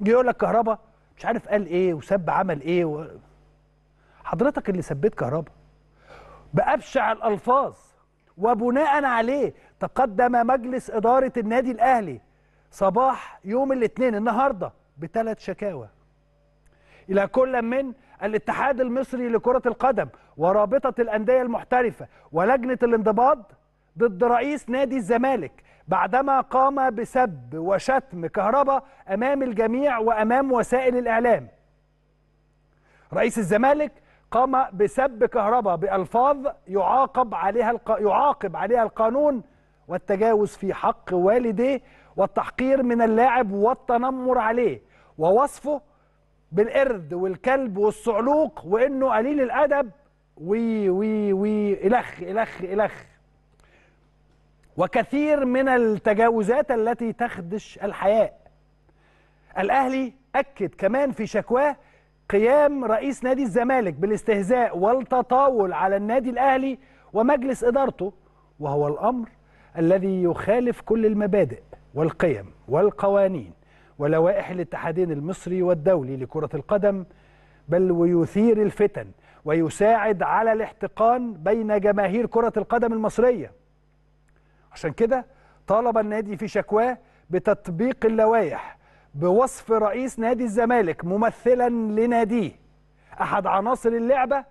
جه يقول لك كهربا مش عارف قال ايه وسب عمل ايه و... حضرتك اللي سبيت كهربا بابشع الالفاظ وبناء عليه تقدم مجلس اداره النادي الاهلي صباح يوم الاثنين النهارده بثلاث شكاوى الى كل من الاتحاد المصري لكره القدم ورابطه الانديه المحترفه ولجنه الانضباط ضد رئيس نادي الزمالك بعدما قام بسب وشتم كهربا أمام الجميع وأمام وسائل الإعلام رئيس الزمالك قام بسب كهربا بألفاظ يعاقب عليها الق... يعاقب عليها القانون والتجاوز في حق والديه والتحقير من اللاعب والتنمر عليه ووصفه بالقرد والكلب والصعلوق وانه قليل الادب وي وي وي الخ الخ الخ وكثير من التجاوزات التي تخدش الحياء الأهلي أكد كمان في شكواه قيام رئيس نادي الزمالك بالاستهزاء والتطاول على النادي الأهلي ومجلس إدارته وهو الأمر الذي يخالف كل المبادئ والقيم والقوانين ولوائح الاتحادين المصري والدولي لكرة القدم بل ويثير الفتن ويساعد على الاحتقان بين جماهير كرة القدم المصرية عشان كده طالب النادي في شكواه بتطبيق اللوائح بوصف رئيس نادي الزمالك ممثلا لناديه أحد عناصر اللعبة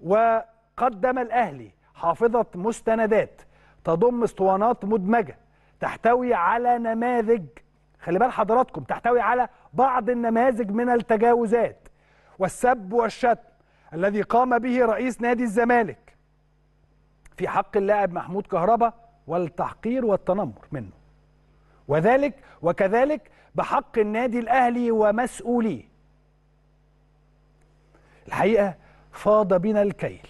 وقدم الأهلي حافظة مستندات تضم اسطوانات مدمجة تحتوي على نماذج خلي بال حضراتكم تحتوي على بعض النماذج من التجاوزات والسب والشتم الذي قام به رئيس نادي الزمالك في حق اللاعب محمود كهربا والتحقير والتنمر منه وذلك وكذلك بحق النادي الأهلي ومسؤوليه الحقيقة فاض بنا الكيل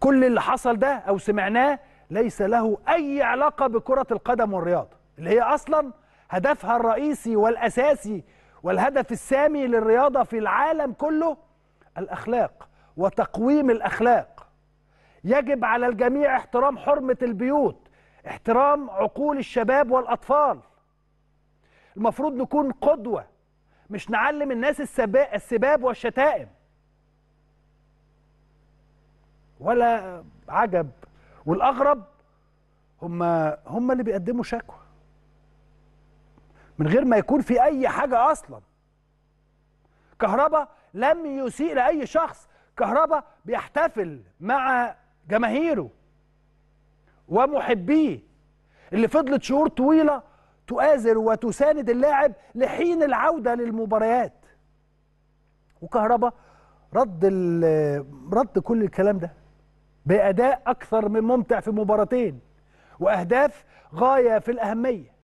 كل اللي حصل ده أو سمعناه ليس له أي علاقة بكرة القدم والرياضة اللي هي أصلا هدفها الرئيسي والأساسي والهدف السامي للرياضة في العالم كله الأخلاق وتقويم الأخلاق يجب على الجميع احترام حرمة البيوت احترام عقول الشباب والأطفال المفروض نكون قدوة مش نعلم الناس السباب والشتائم ولا عجب والأغرب هم هم اللي بيقدموا شكوى من غير ما يكون في أي حاجة أصلا كهربا لم يسيء لأي شخص كهربا بيحتفل مع جماهيره ومحبيه اللي فضلت شهور طويلة تؤازر وتساند اللاعب لحين العودة للمباريات وكهربا رد رد كل الكلام ده بأداء أكثر من ممتع في مباراتين وأهداف غاية في الأهمية